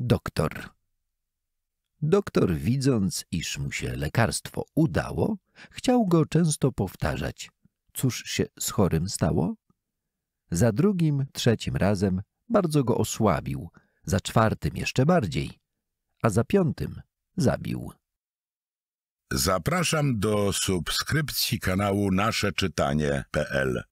doktor. Doktor, widząc, iż mu się lekarstwo udało, chciał go często powtarzać. Cóż się z chorym stało? Za drugim, trzecim razem bardzo go osłabił, za czwartym jeszcze bardziej, a za piątym zabił. Zapraszam do subskrypcji kanału naszeczitanie.pl